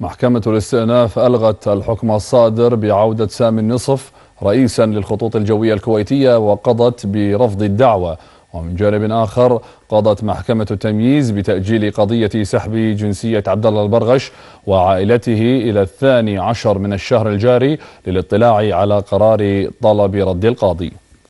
محكمة الاستئناف ألغت الحكم الصادر بعودة سامي النصف رئيسا للخطوط الجوية الكويتية وقضت برفض الدعوة ومن جانب آخر قضت محكمة التمييز بتأجيل قضية سحب جنسية عبد الله البرغش وعائلته إلى الثاني عشر من الشهر الجاري للاطلاع على قرار طلب رد القاضي